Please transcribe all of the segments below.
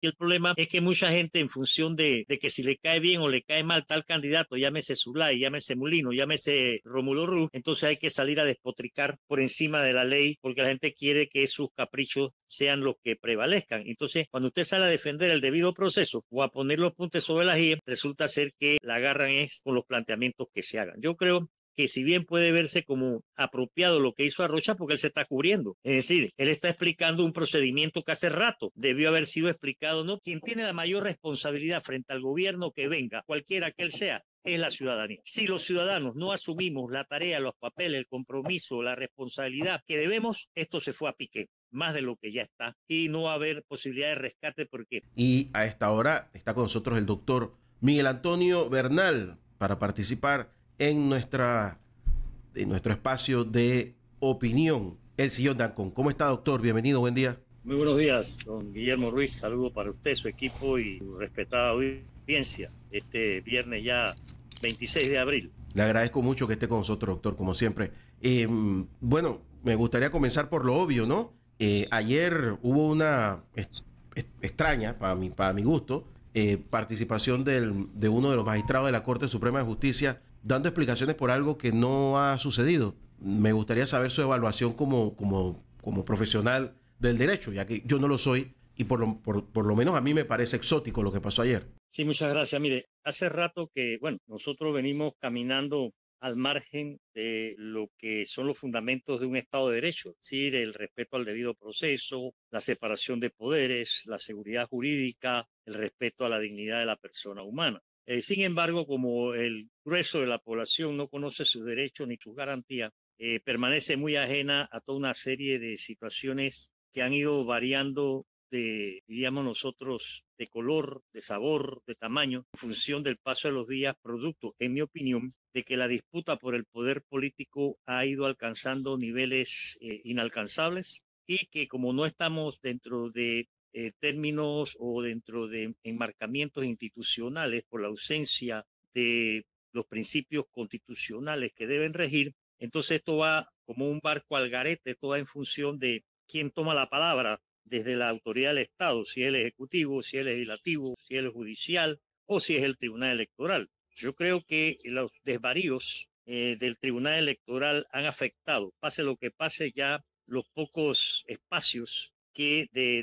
el problema es que mucha gente en función de, que si le cae bien o le cae mal tal candidato, llámese Zulay, llámese Mulino, llámese Romulo Ruz, entonces hay que salir a despotricar por encima de la ley porque la gente quiere que sus caprichos sean los que prevalezcan. Entonces, cuando usted sale a defender el debido proceso o a poner los puntos sobre la I, resulta ser que la agarran es con los planteamientos que se hagan. Yo creo que si bien puede verse como apropiado lo que hizo Arrocha, porque él se está cubriendo. Es decir, él está explicando un procedimiento que hace rato debió haber sido explicado, ¿no? Quien tiene la mayor responsabilidad frente al gobierno que venga, cualquiera que él sea, es la ciudadanía. Si los ciudadanos no asumimos la tarea, los papeles, el compromiso, la responsabilidad que debemos, esto se fue a pique más de lo que ya está y no va a haber posibilidad de rescate porque... Y a esta hora está con nosotros el doctor Miguel Antonio Bernal para participar en, nuestra, en nuestro espacio de opinión, el sillón dancon ¿Cómo está, doctor? Bienvenido, buen día. Muy buenos días, don Guillermo Ruiz. Saludo para usted, su equipo y su respetada audiencia. Este viernes ya 26 de abril. Le agradezco mucho que esté con nosotros, doctor, como siempre. Em, bueno, me gustaría comenzar por lo obvio, ¿no? Eh, ayer hubo una extraña, para mi, para mi gusto, eh, participación de uno de los magistrados de la Corte Suprema de Justicia dando explicaciones por algo que no ha sucedido. Me gustaría saber su evaluación como, como, como profesional del derecho, ya que yo no lo soy y por lo, por, por lo menos a mí me parece exótico lo que pasó ayer. Sí, muchas gracias. Mire, hace rato que, bueno, nosotros venimos caminando al margen de lo que son los fundamentos de un Estado de Derecho, es decir, el respeto al debido proceso, la separación de poderes, la seguridad jurídica, el respeto a la dignidad de la persona humana. Eh, sin embargo, como el grueso de la población no conoce sus derechos ni sus garantías, eh, permanece muy ajena a toda una serie de situaciones que han ido variando de, diríamos nosotros, de color, de sabor, de tamaño, en función del paso de los días, producto, en mi opinión, de que la disputa por el poder político ha ido alcanzando niveles eh, inalcanzables y que como no estamos dentro de eh, términos o dentro de enmarcamientos institucionales por la ausencia de los principios constitucionales que deben regir, entonces esto va como un barco al garete, todo en función de quién toma la palabra desde la autoridad del Estado, si es el Ejecutivo, si es el Legislativo, si es el Judicial o si es el Tribunal Electoral. Yo creo que los desvaríos eh, del Tribunal Electoral han afectado, pase lo que pase, ya los pocos espacios que de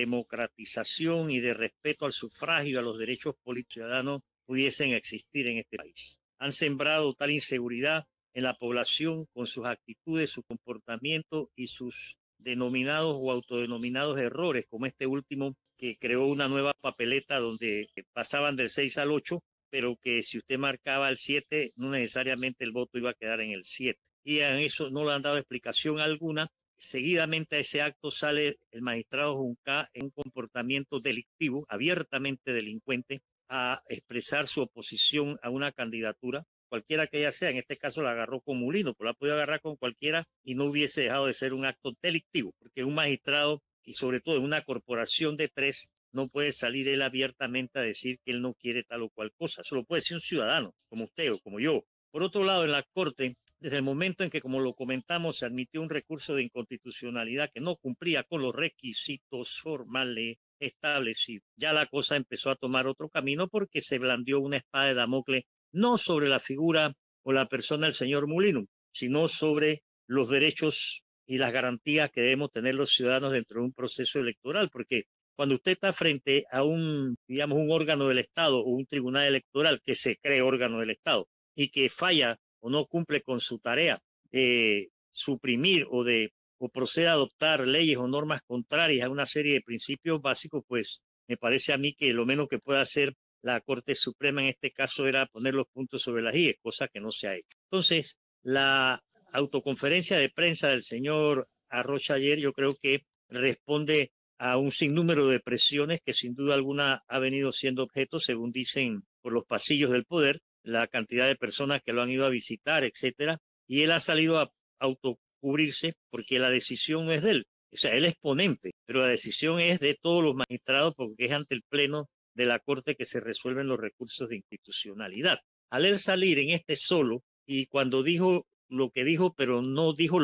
democratización y de respeto al sufragio y a los derechos políticos ciudadanos pudiesen existir en este país. Han sembrado tal inseguridad en la población con sus actitudes, su comportamiento y sus denominados o autodenominados errores, como este último que creó una nueva papeleta donde pasaban del 6 al 8, pero que si usted marcaba el 7, no necesariamente el voto iba a quedar en el 7. Y a eso no le han dado explicación alguna Seguidamente a ese acto sale el magistrado Junca en un comportamiento delictivo, abiertamente delincuente, a expresar su oposición a una candidatura, cualquiera que ella sea. En este caso la agarró con Mulino, pero pues la podía agarrar con cualquiera y no hubiese dejado de ser un acto delictivo, porque un magistrado y sobre todo una corporación de tres no puede salir él abiertamente a decir que él no quiere tal o cual cosa. solo puede ser un ciudadano, como usted o como yo. Por otro lado, en la Corte desde el momento en que, como lo comentamos, se admitió un recurso de inconstitucionalidad que no cumplía con los requisitos formales establecidos, ya la cosa empezó a tomar otro camino porque se blandió una espada de Damocles no sobre la figura o la persona del señor Mulino, sino sobre los derechos y las garantías que debemos tener los ciudadanos dentro de un proceso electoral, porque cuando usted está frente a un, digamos, un órgano del Estado o un tribunal electoral que se cree órgano del Estado y que falla o no cumple con su tarea de suprimir o de o a adoptar leyes o normas contrarias a una serie de principios básicos, pues me parece a mí que lo menos que pueda hacer la Corte Suprema en este caso era poner los puntos sobre las IES, cosa que no se ha hecho. Entonces, la autoconferencia de prensa del señor Arrocha ayer yo creo que responde a un sinnúmero de presiones que sin duda alguna ha venido siendo objeto, según dicen, por los pasillos del poder la cantidad de personas que lo han ido a visitar, etcétera, y él ha salido a autocubrirse porque la decisión es de él. O sea, él es ponente, pero la decisión es de todos los magistrados porque es ante el Pleno de la Corte que se resuelven los recursos de institucionalidad. Al él salir en este solo y cuando dijo lo que dijo, pero no dijo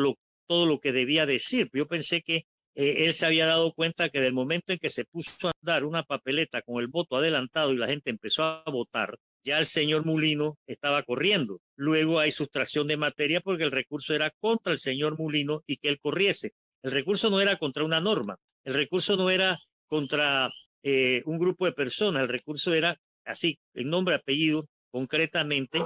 todo lo que debía decir, yo pensé que eh, él se había dado cuenta que del momento en que se puso a dar una papeleta con el voto adelantado y la gente empezó a votar, ya el señor Mulino estaba corriendo. Luego hay sustracción de materia porque el recurso era contra el señor Mulino y que él corriese. El recurso no era contra una norma, el recurso no era contra eh, un grupo de personas, el recurso era así, el nombre, apellido, concretamente,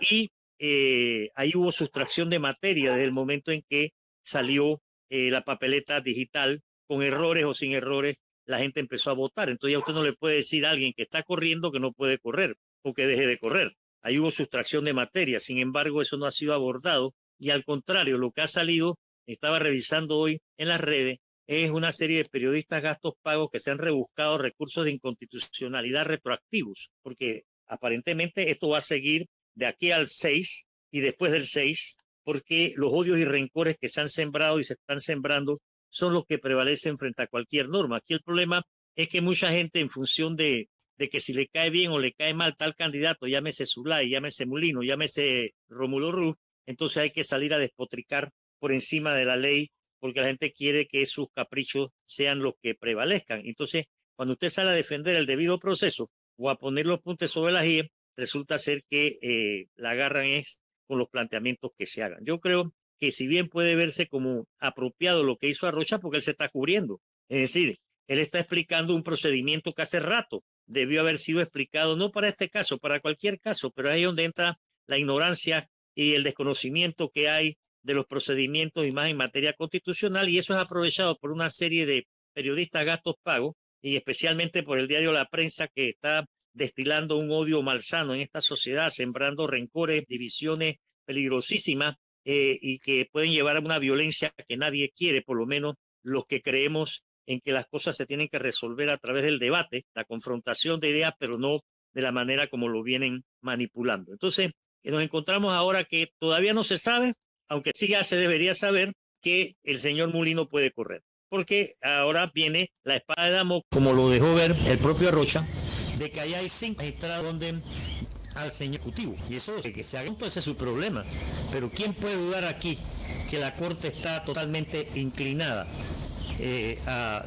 y eh, ahí hubo sustracción de materia desde el momento en que salió eh, la papeleta digital, con errores o sin errores, la gente empezó a votar. Entonces ya usted no le puede decir a alguien que está corriendo que no puede correr o que deje de correr. Ahí hubo sustracción de materia, sin embargo, eso no ha sido abordado y al contrario, lo que ha salido, estaba revisando hoy en las redes, es una serie de periodistas gastos pagos que se han rebuscado recursos de inconstitucionalidad retroactivos, porque aparentemente esto va a seguir de aquí al 6 y después del 6, porque los odios y rencores que se han sembrado y se están sembrando son los que prevalecen frente a cualquier norma. Aquí el problema es que mucha gente en función de de que si le cae bien o le cae mal tal candidato, llámese Zulay, llámese Mulino, llámese Rómulo Ruz, entonces hay que salir a despotricar por encima de la ley porque la gente quiere que sus caprichos sean los que prevalezcan. Entonces, cuando usted sale a defender el debido proceso o a poner los puntos sobre la IE, resulta ser que eh, la agarran es con los planteamientos que se hagan. Yo creo que si bien puede verse como apropiado lo que hizo Arrocha, porque él se está cubriendo. Es decir, él está explicando un procedimiento que hace rato debió haber sido explicado, no para este caso, para cualquier caso, pero ahí es donde entra la ignorancia y el desconocimiento que hay de los procedimientos y más en materia constitucional, y eso es aprovechado por una serie de periodistas gastos pagos, y especialmente por el diario La Prensa, que está destilando un odio malsano en esta sociedad, sembrando rencores, divisiones peligrosísimas, eh, y que pueden llevar a una violencia que nadie quiere, por lo menos los que creemos en que las cosas se tienen que resolver a través del debate, la confrontación de ideas, pero no de la manera como lo vienen manipulando. Entonces, eh, nos encontramos ahora que todavía no se sabe, aunque sí ya se debería saber, que el señor Mulino puede correr, porque ahora viene la espada de Damo, como lo dejó ver el propio Rocha, de que allá hay cinco magistrados donde al ejecutivo. Y eso que se haga, entonces pues, es su problema. Pero ¿quién puede dudar aquí que la Corte está totalmente inclinada eh, a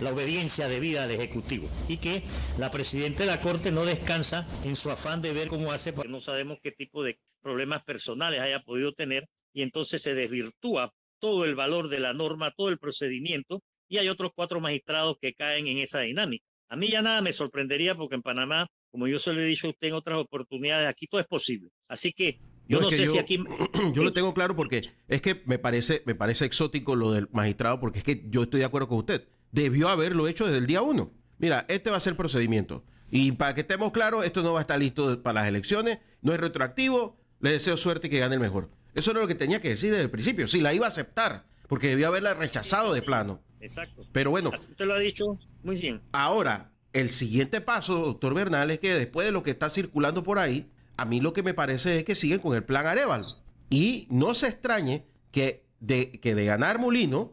la obediencia debida al Ejecutivo y que la Presidenta de la Corte no descansa en su afán de ver cómo hace, porque no sabemos qué tipo de problemas personales haya podido tener y entonces se desvirtúa todo el valor de la norma, todo el procedimiento y hay otros cuatro magistrados que caen en esa dinámica. A mí ya nada me sorprendería porque en Panamá, como yo se lo he dicho a usted en otras oportunidades, aquí todo es posible. Así que yo no, sé si aquí. Yo lo tengo claro porque es que me parece, me parece exótico lo del magistrado, porque es que yo estoy de acuerdo con usted. Debió haberlo hecho desde el día uno. Mira, este va a ser el procedimiento. Y para que estemos claros, esto no va a estar listo para las elecciones, no es retroactivo. Le deseo suerte y que gane el mejor. Eso era lo que tenía que decir desde el principio. Si sí, la iba a aceptar, porque debió haberla rechazado de plano. Exacto. Pero bueno. usted lo ha dicho muy bien. Ahora, el siguiente paso, doctor Bernal, es que después de lo que está circulando por ahí, a mí lo que me parece es que siguen con el plan Areval Y no se extrañe que de, que de ganar Mulino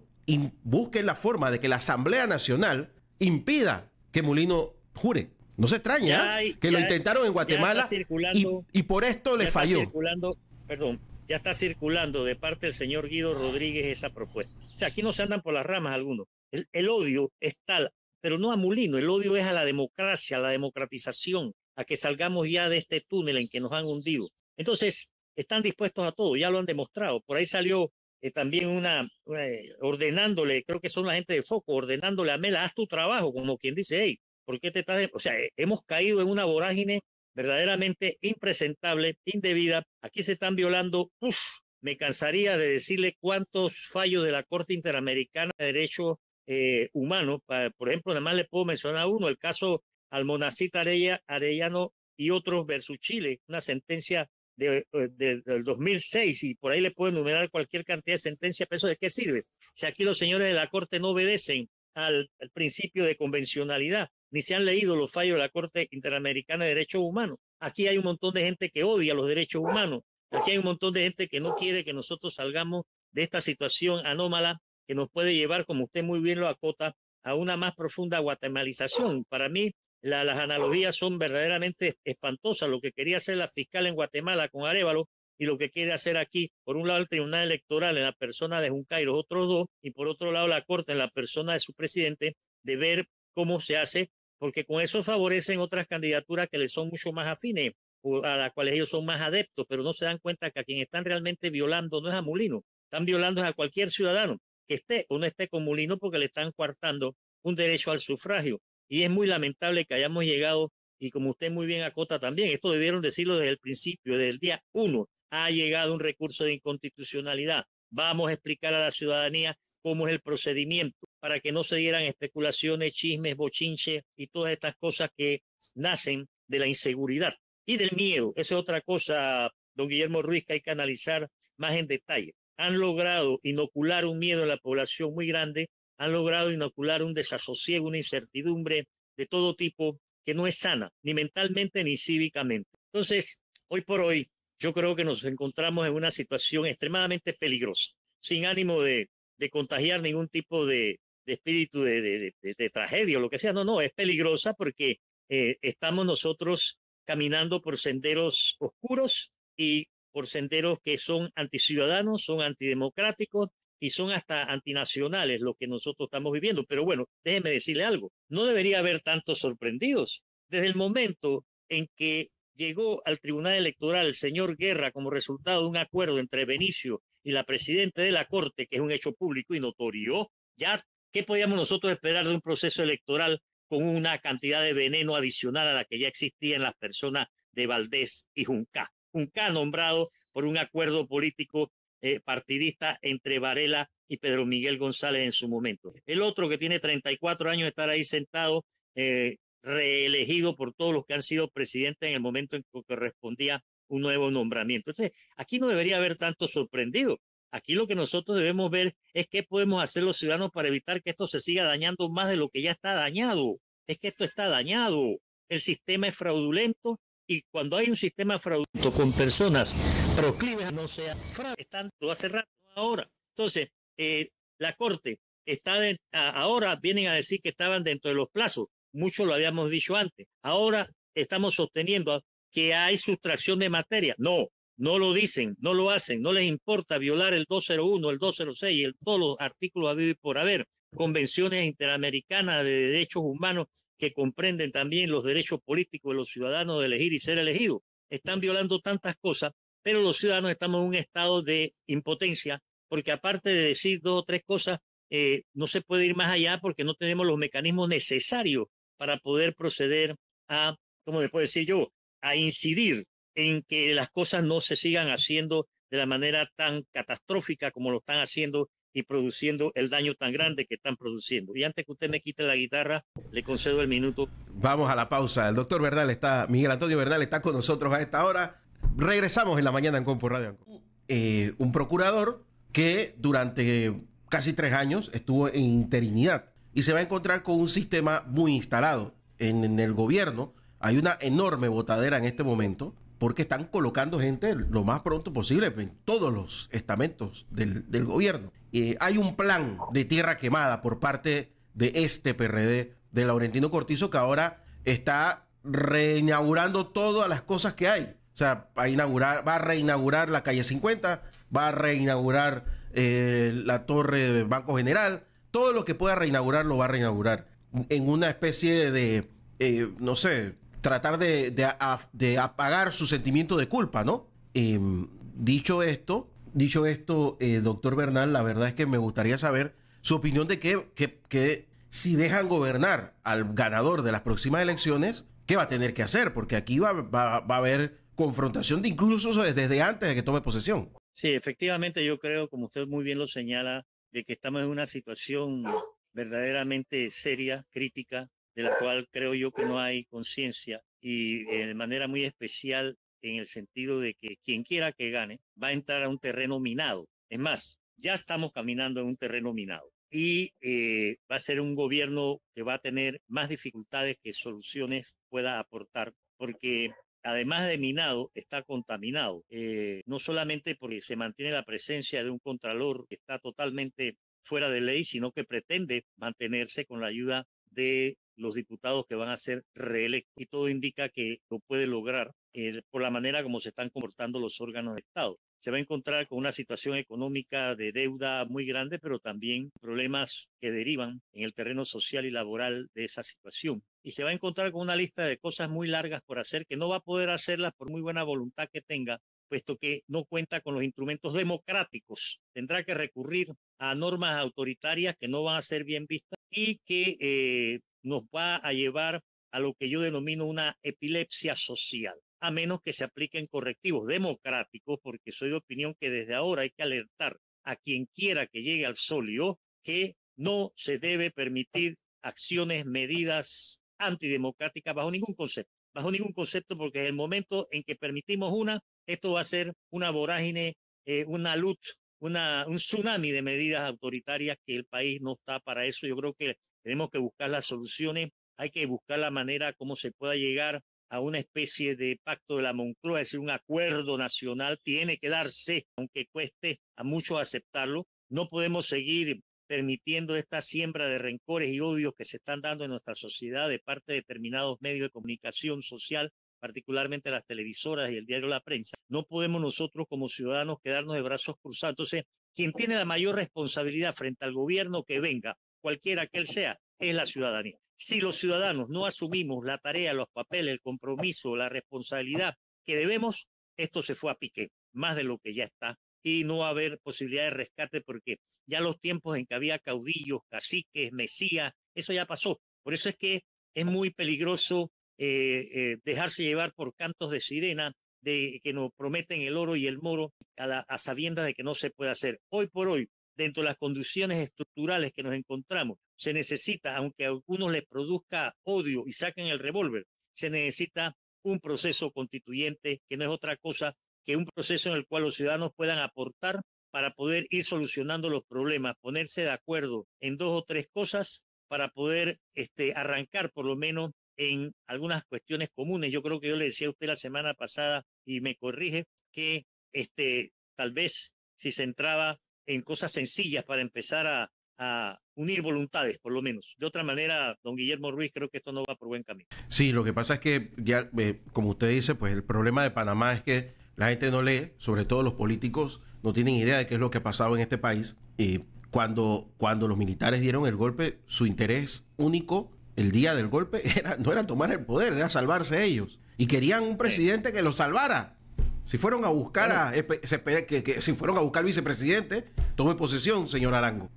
busquen la forma de que la Asamblea Nacional impida que Mulino jure. No se extraña ¿ah? que lo intentaron en Guatemala y, por esto le falló. Circulando, perdón, ya está circulando de parte del señor Guido Rodríguez esa propuesta. O sea, aquí no se andan por las ramas algunos. El, el odio es tal, pero no a Mulino, el odio es a la democracia, a la democratización, a que salgamos ya de este túnel en que nos han hundido. Entonces, están dispuestos a todo, ya lo han demostrado. Por ahí salió eh, también una, eh, ordenándole, creo que son la gente de foco, ordenándole a Mela, haz tu trabajo, como quien dice, hey, ¿por qué te estás... O sea, eh, hemos caído en una vorágine verdaderamente impresentable, indebida. Aquí se están violando, me cansaría de decirle cuántos fallos de la Corte Interamericana de Derechos Humano. por ejemplo, además le puedo mencionar uno, el caso Almonacita Arellano y otros versus Chile, una sentencia de, eh, del 2006 y por ahí le puedo enumerar cualquier cantidad de sentencia, pero eso de qué sirve si aquí los señores de la Corte no obedecen al, al principio de convencionalidad, ni se han leído los fallos de la Corte Interamericana de Derechos Humanos. Aquí hay un montón de gente que odia los derechos humanos, aquí hay un montón de gente que no quiere que nosotros salgamos de esta situación anómala que nos puede llevar, como usted muy bien lo acota, a una más profunda guatemalización. Para mí, las analogías son verdaderamente espantosas. Lo que quería hacer la fiscal en Guatemala con Arevalo y lo que quiere hacer aquí, por un lado el Tribunal Electoral en la persona de Junca y los otros dos, y por otro lado la Corte en la persona de su presidente, de ver cómo se hace, porque con eso favorecen otras candidaturas que le son mucho más afines, a las cuales ellos son más adeptos, pero no se dan cuenta que a quien están realmente violando no es a Mulino, están violando a cualquier ciudadano que esté o no esté con Mulino porque le están coartando un derecho al sufragio. Y es muy lamentable que hayamos llegado, y como usted muy bien acota también, esto debieron decirlo desde el principio, desde el día uno, ha llegado un recurso de inconstitucionalidad. Vamos a explicar a la ciudadanía cómo es el procedimiento para que no se dieran especulaciones, chismes, bochinches y todas estas cosas que nacen de la inseguridad y del miedo. Esa es otra cosa, don Guillermo Ruiz, que hay que analizar más en detalle. Han logrado inocular un miedo en la población muy grande han logrado inocular un desasosiego, una incertidumbre de todo tipo que no es sana, ni mentalmente ni cívicamente. Entonces, hoy por hoy, yo creo que nos encontramos en una situación extremadamente peligrosa, sin ánimo de, contagiar ningún tipo de, espíritu de, tragedia o lo que sea. No, no, es peligrosa porque eh, estamos nosotros caminando por senderos oscuros y por senderos que son anticiudadanos, son antidemocráticos y son hasta antinacionales lo que nosotros estamos viviendo. Pero bueno, déjeme decirle algo, no debería haber tantos sorprendidos. Desde el momento en que llegó al Tribunal Electoral el señor Guerra como resultado de un acuerdo entre Benicio y la presidenta de la Corte, que es un hecho público y notorio, ya, ¿qué podíamos nosotros esperar de un proceso electoral con una cantidad de veneno adicional a la que ya existía en las personas de Valdés y Junca? Junca nombrado por un acuerdo político eh, partidista entre Varela y Pedro Miguel González en su momento. El otro que tiene 34 años estar ahí sentado, eh, reelegido por todos los que han sido presidentes en el momento en que correspondía un nuevo nombramiento. Entonces, aquí no debería haber tanto sorprendido. Aquí lo que nosotros debemos ver es qué podemos hacer los ciudadanos para evitar que esto se siga dañando más de lo que ya está dañado. Es que esto está dañado. El sistema es fraudulento y cuando hay un sistema fraudulento con personas proclives no sea fraude, están hace rato ahora. Entonces, eh, la Corte está ahora vienen a decir que estaban dentro de los plazos. Mucho lo habíamos dicho antes. Ahora estamos sosteniendo que hay sustracción de materia. No, no lo dicen, no lo hacen, no les importa violar el 201, el 206 y el, todos los artículos habidos por haber, convenciones interamericanas de derechos humanos que comprenden también los derechos políticos de los ciudadanos de elegir y ser elegidos. Están violando tantas cosas, pero los ciudadanos estamos en un estado de impotencia, porque aparte de decir dos o tres cosas, eh, no se puede ir más allá porque no tenemos los mecanismos necesarios para poder proceder a, como después puedo decir yo?, a incidir en que las cosas no se sigan haciendo de la manera tan catastrófica como lo están haciendo y produciendo el daño tan grande que están produciendo. Y antes que usted me quite la guitarra, le concedo el minuto. Vamos a la pausa. El doctor Bernal está, Miguel Antonio Bernal está con nosotros a esta hora. Regresamos en la mañana en Compo Radio. Eh, un procurador que durante casi tres años estuvo en interinidad y se va a encontrar con un sistema muy instalado en el gobierno. Hay una enorme botadera en este momento porque están colocando gente lo más pronto posible en todos los estamentos del, gobierno. hay un plan de tierra quemada por parte de este PRD de Laurentino Cortizo que ahora está reinaugurando todas las cosas que hay. O sea, va a, inaugurar, va a reinaugurar la calle 50, va a reinaugurar eh, la torre de Banco General, todo lo que pueda reinaugurar lo va a reinaugurar en una especie de, eh, no sé, tratar de, apagar su sentimiento de culpa, ¿no? Em, dicho esto, dicho esto, eh, doctor Bernal, la verdad es que me gustaría saber su opinión de que, si dejan gobernar al ganador de las próximas elecciones, ¿qué va a tener que hacer? Porque aquí va, a haber confrontación de incluso desde antes de que tome posesión. Sí, efectivamente, yo creo, como usted muy bien lo señala, de que estamos en una situación verdaderamente seria, crítica, de la cual creo yo que no hay conciencia y eh, de manera muy especial en el sentido de que quien quiera que gane va a entrar a un terreno minado. Es más, ya estamos caminando en un terreno minado y eh, va a ser un gobierno que va a tener más dificultades que soluciones pueda aportar, porque además de minado, está contaminado. Eh, no solamente porque se mantiene la presencia de un contralor que está totalmente fuera de ley, sino que pretende mantenerse con la ayuda de los diputados que van a ser reelectos. Y todo indica que lo puede lograr eh, por la manera como se están comportando los órganos de Estado. Se va a encontrar con una situación económica de deuda muy grande, pero también problemas que derivan en el terreno social y laboral de esa situación. Y se va a encontrar con una lista de cosas muy largas por hacer que no va a poder hacerlas por muy buena voluntad que tenga, puesto que no cuenta con los instrumentos democráticos. Tendrá que recurrir a normas autoritarias que no van a ser bien vistas y que eh, nos va a llevar a lo que yo denomino una epilepsia social, a menos que se apliquen correctivos democráticos, porque soy de opinión que desde ahora hay que alertar a quien quiera que llegue al solio que no se debe permitir acciones, medidas antidemocráticas bajo ningún concepto, bajo ningún concepto, porque en el momento en que permitimos una, esto va a ser una vorágine, eh, una luz un tsunami de medidas autoritarias que el país no está para eso. Yo creo que tenemos que buscar las soluciones, hay que buscar la manera como se pueda llegar a una especie de pacto de la Moncloa, es decir, un acuerdo nacional tiene que darse, aunque cueste a muchos aceptarlo. No podemos seguir permitiendo esta siembra de rencores y odios que se están dando en nuestra sociedad de parte de determinados medios de comunicación social particularmente las televisoras y el diario La Prensa. No podemos nosotros como ciudadanos quedarnos de brazos cruzados. Entonces, quien tiene la mayor responsabilidad frente al gobierno que venga, cualquiera que él sea, es la ciudadanía. Si los ciudadanos no asumimos la tarea, los papeles, el compromiso, la responsabilidad que debemos, esto se fue a pique, más de lo que ya está, y no va a haber posibilidad de rescate porque ya los tiempos en que había caudillos, caciques, mesías, eso ya pasó. Por eso es que es muy peligroso eh, eh, dejarse llevar por cantos de sirena de que nos prometen el oro y el moro a, sabiendas de que no se puede hacer. Hoy por hoy, dentro de las condiciones estructurales que nos encontramos, se necesita, aunque a algunos les produzca odio y saquen el revólver, se necesita un proceso constituyente que no es otra cosa que un proceso en el cual los ciudadanos puedan aportar para poder ir solucionando los problemas, ponerse de acuerdo en dos o tres cosas para poder este, arrancar por lo menos en algunas cuestiones comunes. Yo creo que yo le decía a usted la semana pasada y me corrige que este, tal vez si se entraba en cosas sencillas para empezar a, a unir voluntades, por lo menos. De otra manera, don Guillermo Ruiz, creo que esto no va por buen camino. Sí, lo que pasa es que, ya, eh, como usted dice, pues el problema de Panamá es que la gente no lee, sobre todo los políticos, no tienen idea de qué es lo que ha pasado en este país. y cuando, cuando los militares dieron el golpe, su interés único el día del golpe era, no era tomar el poder, era salvarse ellos. Y querían un presidente que los salvara. Si fueron a buscar a, si fueron a buscar al vicepresidente, tome posesión, señor Arango.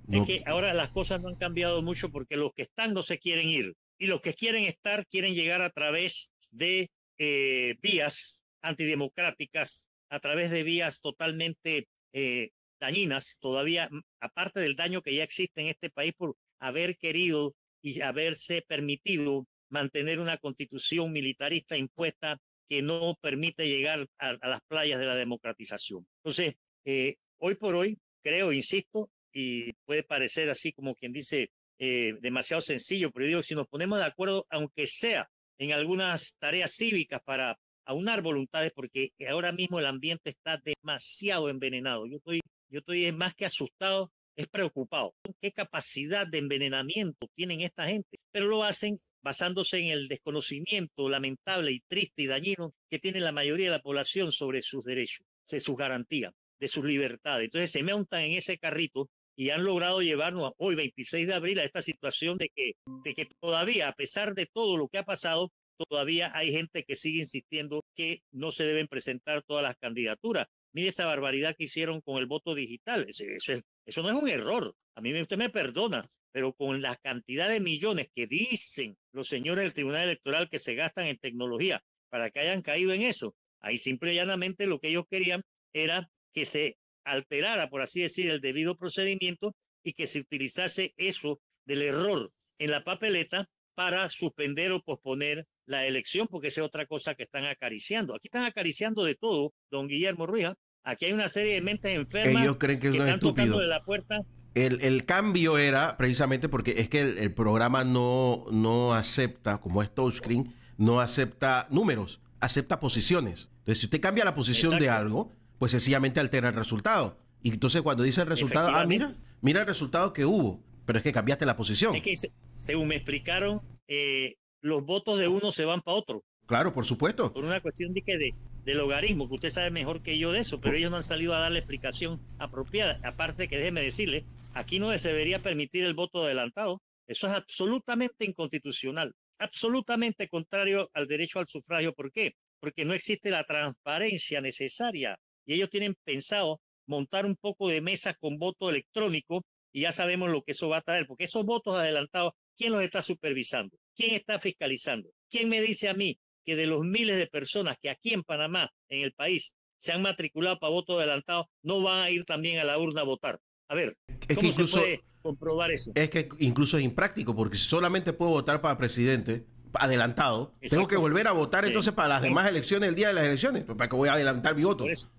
ahora las cosas no han cambiado mucho porque los que están no se quieren ir. Y los que quieren estar quieren llegar a través de eh, vías antidemocráticas, a través de vías totalmente eh, dañinas, todavía, aparte del daño que ya existe en este país por haber querido y haberse permitido mantener una constitución militarista impuesta que no permite llegar a, las playas de la democratización. Entonces, eh, hoy por hoy, creo, insisto, y puede parecer así como quien dice eh, demasiado sencillo, pero digo, si nos ponemos de acuerdo, aunque sea en algunas tareas cívicas para aunar voluntades, porque ahora mismo el ambiente está demasiado envenenado. Yo estoy, yo estoy más que asustado es preocupado. ¿Qué capacidad de envenenamiento tienen esta gente? Pero lo hacen basándose en el desconocimiento lamentable y triste y dañino que tiene la mayoría de la población sobre sus derechos, de sus garantías, de sus libertades. Entonces se montan en ese carrito y han logrado llevarnos hoy, 26 de abril, a esta situación de que, de que todavía, a pesar de todo lo que ha pasado, todavía hay gente que sigue insistiendo que no se deben presentar todas las candidaturas. Mire esa barbaridad que hicieron con el voto digital. Eso, eso es eso no es un error. A mí usted me perdona, pero con la cantidad de millones que dicen los señores del Tribunal Electoral que se gastan en tecnología para que hayan caído en eso, ahí simple y llanamente lo que ellos querían era que se alterara, por así decir, el debido procedimiento y que se utilizase eso del error en la papeleta para suspender o posponer la elección, porque esa es otra cosa que están acariciando. Aquí están acariciando de todo, don Guillermo Ruija. ¿ah? Aquí hay una serie de mentes enfermas que, están tocando la puerta. El, cambio era precisamente porque es que el, programa no, no acepta, como es touchscreen, no acepta números, acepta posiciones. Entonces, si usted cambia la posición de algo, pues sencillamente altera el resultado. Y entonces cuando dice el resultado, ah, mira, mira el resultado que hubo, pero es que cambiaste la posición. Es que, según me explicaron, eh, los votos de uno se van para otro. Claro, por supuesto. Por una cuestión de que de, del logaritmo, que usted sabe mejor que yo de eso, pero ellos no han salido a dar la explicación apropiada. Aparte que déjeme decirle, aquí no se debería permitir el voto adelantado. Eso es absolutamente inconstitucional, absolutamente contrario al derecho al sufragio. ¿Por qué? Porque no existe la transparencia necesaria y ellos tienen pensado montar un poco de mesas con voto electrónico y ya sabemos lo que eso va a traer, porque esos votos adelantados, ¿quién los está supervisando? ¿Quién está fiscalizando? ¿Quién me dice a mí que de los miles de personas que aquí en Panamá, en el país, se han matriculado para voto adelantado, no van a ir también a la urna a votar. A ver, es ¿cómo incluso, puede comprobar eso? Es que incluso es impráctico, porque si solamente puedo votar para presidente adelantado, tengo que volver a votar entonces para las demás elecciones el día de las elecciones, pues, para que voy a adelantar mi voto. es,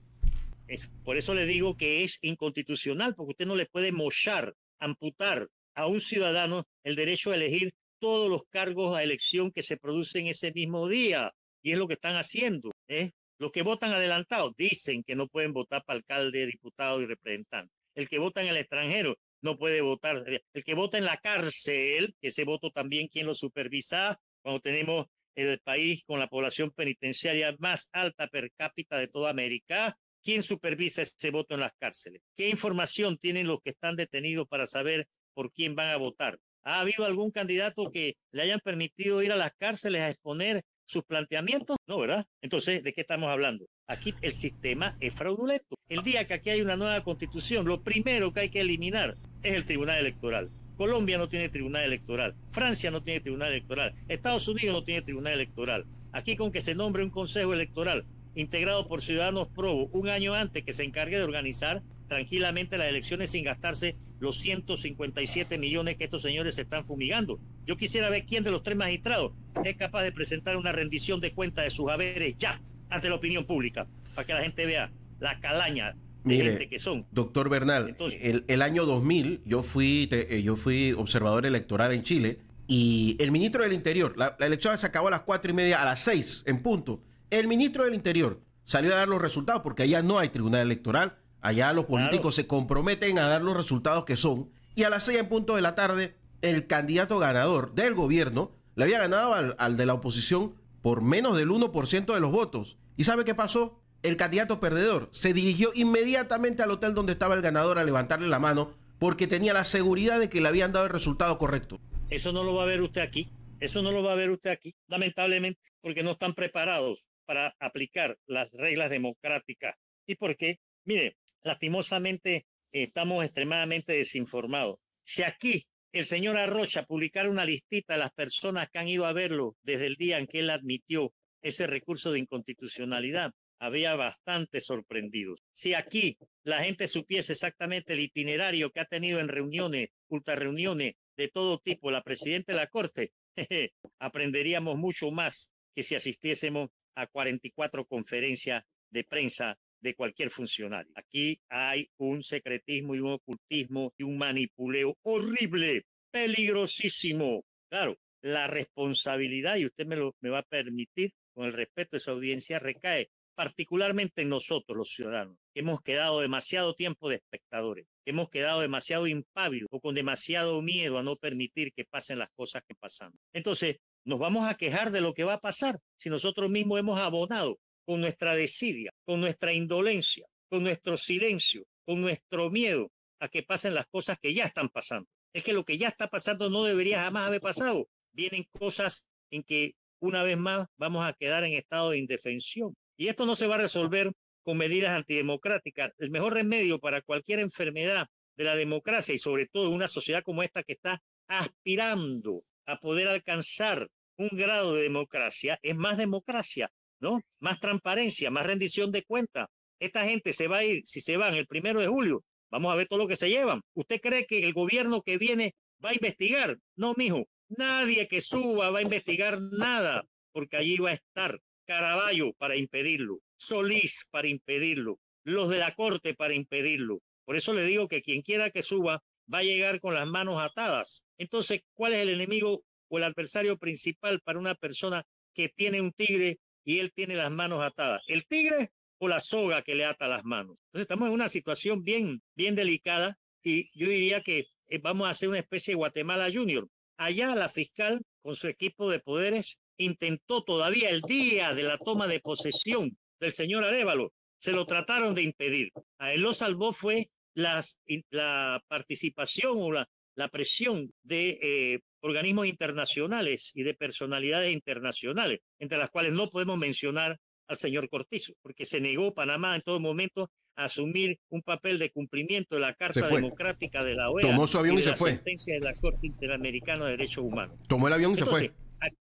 por eso le digo que es inconstitucional, porque usted no le puede mochar, amputar a un ciudadano el derecho a elegir todos los cargos a elección que se producen ese mismo día. Y es lo que están haciendo. ¿eh? Los que votan adelantados dicen que no pueden votar para alcalde, diputado y representante. El que vota en el extranjero no puede votar. Eh, el que vota en la cárcel, que ese voto también ¿Quién lo supervisa, cuando tenemos el país con la población penitenciaria más alta per cápita de toda América, ¿quién supervisa ese voto en las cárceles? ¿Qué información tienen los que están detenidos para saber por quién van a votar? ¿Ha habido algún candidato que le hayan permitido ir a las cárceles a exponer sus planteamientos? No, ¿verdad? Entonces, ¿de qué estamos hablando? Aquí el sistema es fraudulento. El día que aquí hay una nueva constitución, lo primero que hay que eliminar es el tribunal electoral. Colombia no tiene tribunal electoral, Francia no tiene tribunal electoral, Estados Unidos no tiene tribunal electoral. Aquí con que se nombre un consejo electoral integrado por Ciudadanos Pro, un año antes que se encargue de organizar tranquilamente las elecciones sin gastarse los 157 millones que estos señores están fumigando. Yo quisiera ver quién de los tres magistrados es capaz de presentar una rendición de cuenta de sus haberes ya ante la opinión pública, para que la gente vea la calaña de gente que son. Doctor Bernal, el, año 2000 yo fui, eh, yo fui observador electoral en Chile y el ministro del Interior, la, la elección se acabó a las cuatro y media, a las seis en punto el ministro del Interior salió a dar los resultados porque allá no hay tribunal electoral, allá los políticos se comprometen a dar los resultados que son y a las seis en punto de la tarde el candidato ganador del gobierno le había ganado al, al de la oposición por menos del 1% de los votos. ¿Y sabe qué pasó? El candidato perdedor se dirigió inmediatamente al hotel donde estaba el ganador a levantarle la mano porque tenía la seguridad de que le habían dado el resultado correcto. Eso no lo va a ver usted aquí. Eso no lo va a ver usted aquí, lamentablemente, porque no están preparados para aplicar las reglas democráticas y por qué mire, lastimosamente estamos extremadamente desinformados. Si aquí el señor Arrocha publicara una listita de las personas que han ido a verlo desde el día en que él admitió ese recurso de inconstitucionalidad, había bastante sorprendidos. Si aquí la gente supiese exactamente el itinerario que ha tenido en reuniones, reuniones de todo tipo, la presidenta de la Corte, aprenderíamos mucho más que si asistiésemos a 44 conferencias de prensa de cualquier funcionario. Aquí hay un secretismo y un ocultismo y un manipuleo horrible, peligrosísimo. Claro, la responsabilidad, y usted me lo va a permitir, con el respeto de esa audiencia, recae particularmente en nosotros los ciudadanos, que hemos quedado demasiado tiempo de espectadores, que hemos quedado demasiado impávidos o con demasiado miedo a no permitir que pasen las cosas que pasan. Entonces, nos vamos a quejar de lo que va a pasar si nosotros mismos hemos abonado con nuestra desidia, con nuestra indolencia, con nuestro silencio, con nuestro miedo a que pasen las cosas que ya están pasando. Es que lo que ya está pasando no debería jamás haber pasado. Vienen cosas en que una vez más vamos a quedar en estado de indefensión. Y esto no se va a resolver con medidas antidemocráticas. El mejor remedio para cualquier enfermedad de la democracia y sobre todo una sociedad como esta que está aspirando a poder alcanzar un grado de democracia es más democracia, ¿no? Más transparencia, más rendición de cuentas. Esta gente se va a ir, si se van el primero de julio, vamos a ver todo lo que se llevan. ¿Usted cree que el gobierno que viene va a investigar? No, mijo. Nadie que suba va a investigar nada, porque allí va a estar Caraballo para impedirlo, Solís para impedirlo, los de la corte para impedirlo. Por eso le digo que quien quiera que suba va a llegar con las manos atadas, entonces, ¿cuál es el enemigo o el adversario principal para una persona que tiene un tigre y él tiene las manos atadas? ¿El tigre o la soga que le ata las manos? Entonces, estamos en una situación bien, bien delicada y yo diría que eh, vamos a hacer una especie de Guatemala Junior. Allá la fiscal, con su equipo de poderes, intentó todavía el día de la toma de posesión del señor Arevalo. Se lo trataron de impedir. A él lo salvó fue la participación o la, la presión de eh, organismos internacionales y de personalidades internacionales, entre las cuales no podemos mencionar al señor Cortizo, porque se negó Panamá en todo momento a asumir un papel de cumplimiento de la Carta Democrática de la OEA Tomó su avión y, de la sentencia de la Corte Interamericana de Derechos Humanos. Tomó el avión y se fue.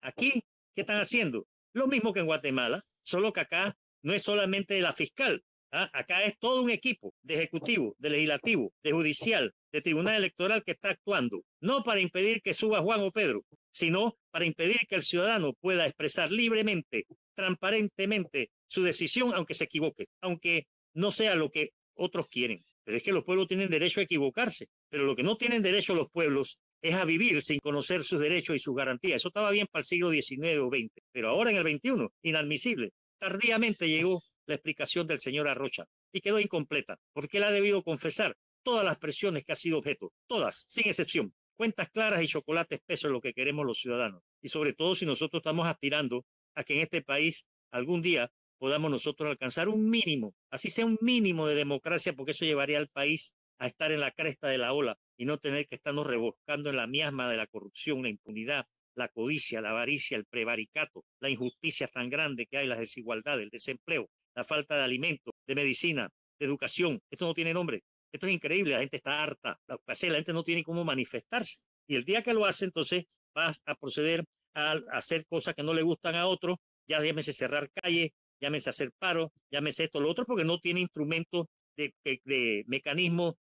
Aquí, ¿qué están haciendo? Lo mismo que en Guatemala, solo que acá no es solamente la fiscal, ¿ah? acá es todo un equipo de ejecutivo, de legislativo, de judicial, de Tribunal Electoral que está actuando, no para impedir que suba Juan o Pedro, sino para impedir que el ciudadano pueda expresar libremente, transparentemente su decisión, aunque se equivoque, aunque no sea lo que otros quieren. Pero es que los pueblos tienen derecho a equivocarse, pero lo que no tienen derecho los pueblos es a vivir sin conocer sus derechos y sus garantías. Eso estaba bien para el siglo XIX o XX, pero ahora en el XXI, inadmisible. Tardíamente llegó la explicación del señor Arrocha y quedó incompleta, porque él ha debido confesar todas las presiones que ha sido objeto, todas, sin excepción. Cuentas claras y chocolate espeso es lo que queremos los ciudadanos. Y sobre todo si nosotros estamos aspirando a que en este país algún día podamos nosotros alcanzar un mínimo, así sea un mínimo de democracia, porque eso llevaría al país a estar en la cresta de la ola y no tener que estarnos reboscando en la miasma de la corrupción, la impunidad, la codicia, la avaricia, el prevaricato, la injusticia tan grande que hay, las desigualdades, el desempleo, la falta de alimentos, de medicina, de educación. Esto no tiene nombre. Esto es increíble, la gente está harta, la, la gente no tiene cómo manifestarse. Y el día que lo hace, entonces vas a proceder a, hacer cosas que no le gustan a otros, ya llámese cerrar calles, llámese hacer paro, llámese esto, lo otro, porque no tiene instrumento de, de, de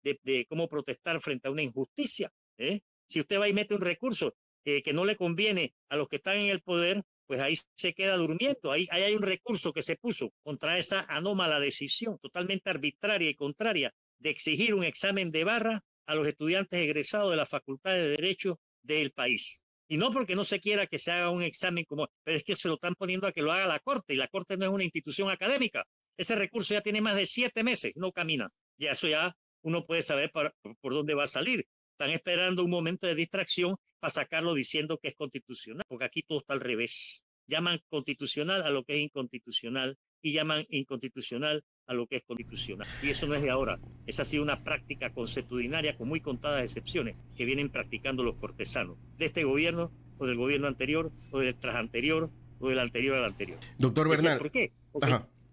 de, de, cómo protestar frente a una injusticia. ¿eh? Si usted va y mete un recurso eh, que no le conviene a los que están en el poder, pues ahí se queda durmiendo. Ahí, ahí hay un recurso que se puso contra esa anómala decisión, totalmente arbitraria y contraria de exigir un examen de barra a los estudiantes egresados de la Facultad de Derecho del país. Y no porque no se quiera que se haga un examen como, pero es que se lo están poniendo a que lo haga la Corte y la Corte no es una institución académica. Ese recurso ya tiene más de siete meses, no camina. Y eso ya uno puede saber por dónde va a salir. Están esperando un momento de distracción para sacarlo diciendo que es constitucional, porque aquí todo está al revés. Llaman constitucional a lo que es inconstitucional y llaman inconstitucional a lo que es constitucional. Y eso no es de ahora. Esa ha sido una práctica consuetudinaria con muy contadas excepciones que vienen practicando los cortesanos de este gobierno o del gobierno anterior o del tras anterior o del anterior al anterior. Doctor Bernal. ¿Por qué?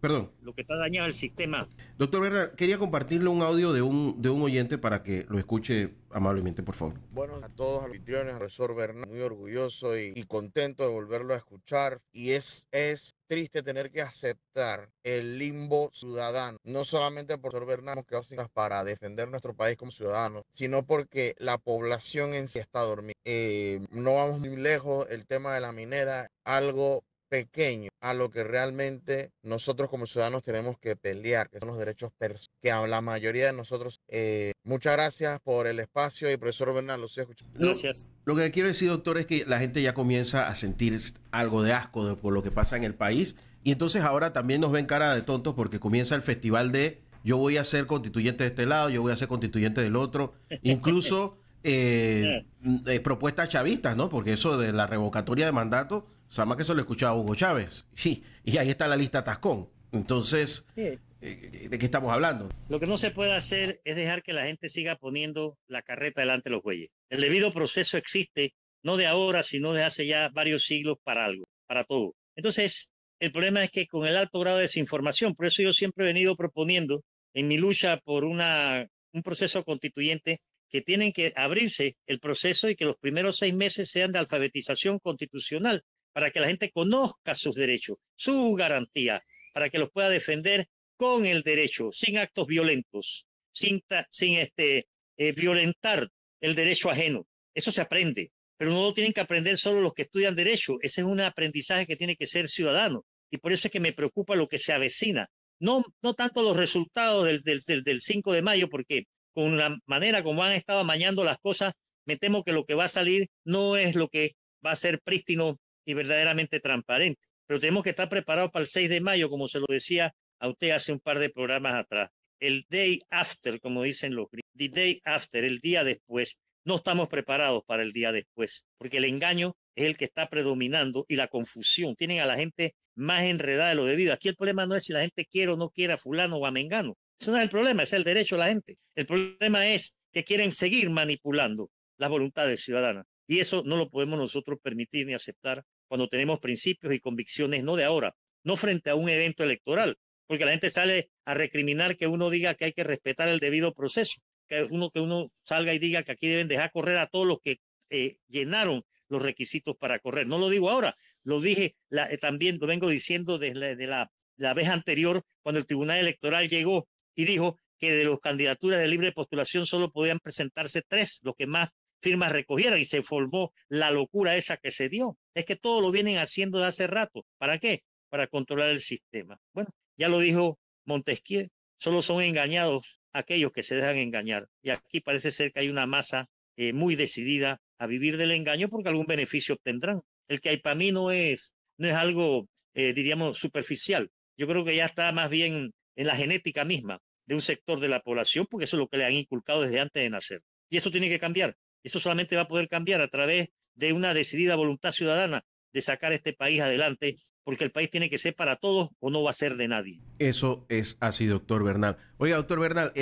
Perdón. Lo que está dañado el sistema. Doctor Verda, quería compartirle un audio de un, de un oyente para que lo escuche amablemente, por favor. Bueno, a todos, anfitriones, profesor Bernal, muy orgulloso y, contento de volverlo a escuchar. Y es, es triste tener que aceptar el limbo ciudadano, no solamente por ser Bernal, para defender nuestro país como ciudadano. sino porque la población en sí está dormida. Eh, no vamos muy lejos, el tema de la minera, algo pequeño a lo que realmente nosotros como ciudadanos tenemos que pelear, que son los derechos que a la mayoría de nosotros. Eh, muchas gracias por el espacio y profesor Bernal, los escuchando. Gracias. Lo, que quiero decir, doctor, es que la gente ya comienza a sentir algo de asco por lo que pasa en el país y entonces ahora también nos ven cara de tontos porque comienza el festival de yo voy a ser constituyente de este lado, yo voy a ser constituyente del otro, incluso eh, eh. Mm, propuestas chavistas, ¿no? Porque eso de la revocatoria de mandato o sea, más que se lo escuchaba Hugo Chávez. Sí, y ahí está la lista Tascón. Entonces, eh, ¿de qué estamos hablando? Lo que no se puede hacer es dejar que la gente siga poniendo la carreta delante de los bueyes. El debido proceso existe, no de ahora, sino de hace ya varios siglos para algo, para todo. Entonces, el problema es que con el alto grado de desinformación, por eso yo siempre he venido proponiendo en mi lucha por una, un proceso constituyente que tienen que abrirse el proceso y que los primeros seis meses sean de alfabetización constitucional para que la gente conozca sus derechos, su garantía, para que los pueda defender con el derecho, sin actos violentos, sin, sin este, eh, violentar el derecho ajeno. Eso se aprende, pero no lo tienen que aprender solo los que estudian derecho. Ese es un aprendizaje que tiene que ser ciudadano. Y por eso es que me preocupa lo que se avecina. No, no tanto los resultados del, del, del, 5 de mayo, porque con la manera como han estado amañando las cosas, me temo que lo que va a salir no es lo que va a ser prístino y verdaderamente transparente. Pero tenemos que estar preparados para el 6 de mayo, como se lo decía a usted hace un par de programas atrás. El day after, como dicen los gringos, the day after, el día después. No estamos preparados para el día después, porque el engaño es el que está predominando y la confusión. Tienen a la gente más enredada de lo debido. Aquí el problema no es si la gente quiere o no quiere a fulano o a mengano. Ese no es el problema, es el derecho de la gente. El problema es que quieren seguir manipulando las voluntades ciudadanas. Y eso no lo podemos nosotros permitir ni aceptar cuando tenemos principios y convicciones, no de ahora, no frente a un evento electoral, porque la gente sale a recriminar que uno diga que hay que respetar el debido proceso, que uno, que uno salga y diga que aquí deben dejar correr a todos los que eh, llenaron los requisitos para correr. No lo digo ahora, lo dije eh, también, lo vengo diciendo desde la, la, la vez anterior, cuando el Tribunal Electoral llegó y dijo que de las candidaturas de libre postulación solo podían presentarse tres, los que más firmas recogieran y se formó la locura esa que se dio. Es que todo lo vienen haciendo de hace rato. ¿Para qué? Para controlar el sistema. Bueno, ya lo dijo Montesquieu, solo son engañados aquellos que se dejan engañar. Y aquí parece ser que hay una masa eh, muy decidida a vivir del engaño porque algún beneficio obtendrán. El que hay para mí no es, no es algo, eh, diríamos, superficial. Yo creo que ya está más bien en la genética misma de un sector de la población porque eso es lo que le han inculcado desde antes de nacer. Y eso tiene que cambiar. Eso solamente va a poder cambiar a través de una decidida voluntad ciudadana de sacar este país adelante, porque el país tiene que ser para todos o no va a ser de nadie. Eso es así, doctor Bernal. Oiga, doctor Bernal,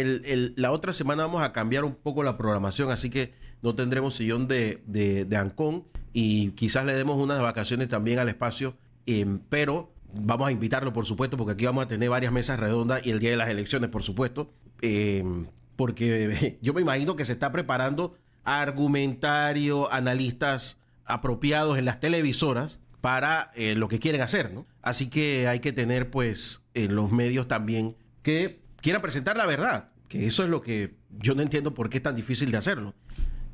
la otra semana vamos a cambiar un poco la programación, así que no tendremos sillón de, de, Ancón y quizás le demos unas vacaciones también al espacio, em, pero vamos a invitarlo, por supuesto, porque aquí vamos a tener varias mesas redondas y el día de las elecciones, por supuesto, em, porque yo me imagino que se está preparando argumentario, analistas apropiados en las televisoras para eh, lo que quieren hacer, ¿no? Así que hay que tener, pues, en los medios también que quieran presentar la verdad, que eso es lo que yo no entiendo por qué es tan difícil de hacerlo.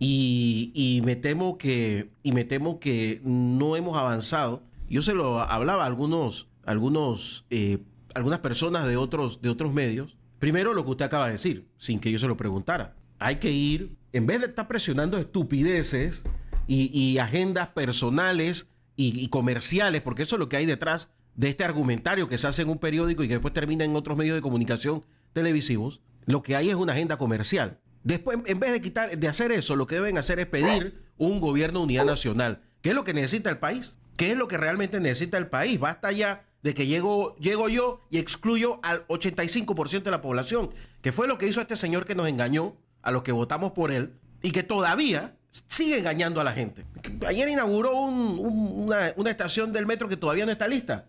Y, me temo que, y me temo que no hemos avanzado. Yo se lo hablaba a algunos, algunos, eh, algunas personas de otros, de otros medios. Primero lo que usted acaba de decir, sin que yo se lo preguntara. Hay que ir, en vez de estar presionando estupideces y, agendas personales y, comerciales, porque eso es lo que hay detrás de este argumentario que se hace en un periódico y que después termina en otros medios de comunicación televisivos, lo que hay es una agenda comercial. Después, en vez de quitar, de hacer eso, lo que deben hacer es pedir un gobierno de unidad nacional. ¿Qué es lo que necesita el país? ¿Qué es lo que realmente necesita el país? Basta ya de que llego, llego yo y excluyo al 85% de la población, que fue lo que hizo este señor que nos engañó a los que votamos por él y que todavía sigue engañando a la gente. Ayer inauguró una, estación del metro que todavía no está lista.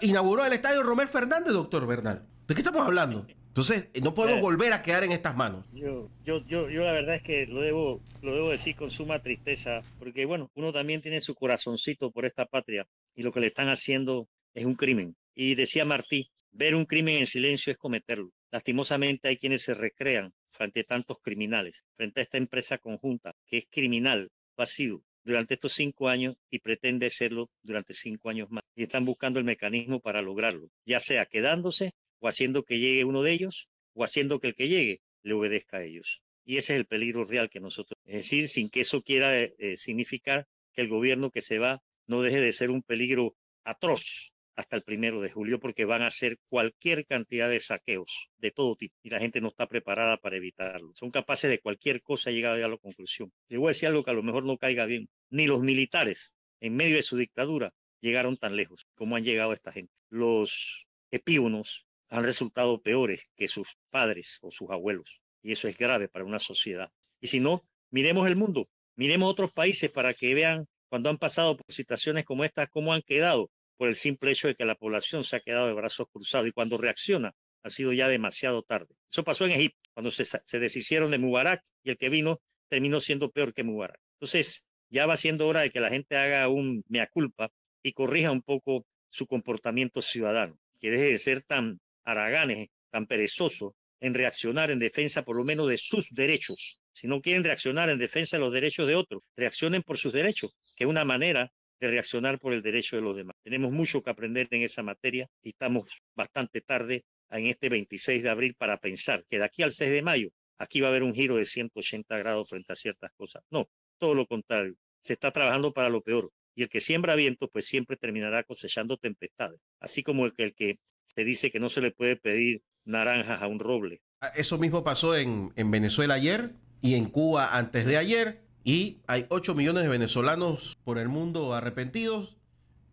inauguró el estadio Romel Fernández, doctor Bernal. ¿De qué estamos hablando? Entonces, eh, no podemos eh. volver a quedar en estas manos. Yo, yo, yo, yo la verdad es que lo debo, lo debo decir con suma tristeza, porque bueno, uno también tiene su corazoncito por esta patria y lo que le están haciendo es un crimen. Y decía Martí, ver un crimen en silencio es cometerlo. Lastimosamente hay quienes se recrean frente a tantos criminales, frente a esta empresa conjunta que es criminal, sido durante estos cinco años y pretende serlo durante cinco años más. Y están buscando el mecanismo para lograrlo, ya sea quedándose o haciendo que llegue uno de ellos o haciendo que el que llegue le obedezca a ellos. Y ese es el peligro real que nosotros. Es decir, sin que eso quiera eh, eh, significar que el gobierno que se va no deje de ser un peligro atroz hasta el primero de julio porque van a hacer cualquier cantidad de saqueos de todo tipo y la gente no está preparada para evitarlo. Son capaces de cualquier cosa llegada a la conclusión. Le voy a decir algo que a lo mejor no caiga bien. Ni los militares, en medio de su dictadura, llegaron tan lejos como han llegado esta gente. Los epígonos han resultado peores que sus padres o sus abuelos y eso es grave para una sociedad. Y si no, miremos el mundo, miremos otros países para que vean cuando han pasado por situaciones como estas, cómo han quedado por el simple hecho de que la población se ha quedado de brazos cruzados y cuando reacciona ha sido ya demasiado tarde. Eso pasó en Egipto, cuando se, deshicieron de Mubarak y el que vino terminó siendo peor que Mubarak. Entonces, ya va siendo hora de que la gente haga un mea culpa y corrija un poco su comportamiento ciudadano, que deje de ser tan araganes, tan perezosos en reaccionar en defensa por lo menos de sus derechos. Si no quieren reaccionar en defensa de los derechos de otros, reaccionen por sus derechos, que es una manera de reaccionar por el derecho de los demás. Tenemos mucho que aprender en esa materia y estamos bastante tarde en este 26 de abril para pensar que de aquí al 6 de mayo aquí va a haber un giro de 180 grados frente a ciertas cosas. No, todo lo contrario. Se está trabajando para lo peor. Y el que siembra vientos, pues siempre terminará cosechando tempestades. Así como el que, se dice que no se le puede pedir naranjas a un roble. Ah, eso mismo pasó en, en Venezuela ayer y en Cuba antes de ayer. Y hay 8 millones de venezolanos por el mundo arrepentidos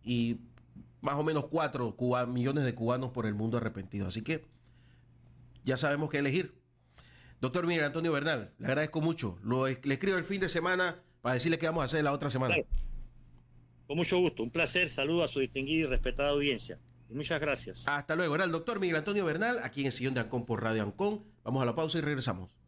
y más o menos 4 millones de cubanos por el mundo arrepentidos. Así que ya sabemos qué elegir. Doctor Miguel Antonio Bernal, le agradezco mucho. Lo, le escribo el fin de semana para decirle qué vamos a hacer la otra semana. Con mucho gusto, un placer. Saludo a su distinguida y respetada audiencia. muchas gracias. Hasta luego. Era el doctor Miguel Antonio Bernal, aquí en el sillón de Ancón por Radio Ancón. Vamos a la pausa y regresamos.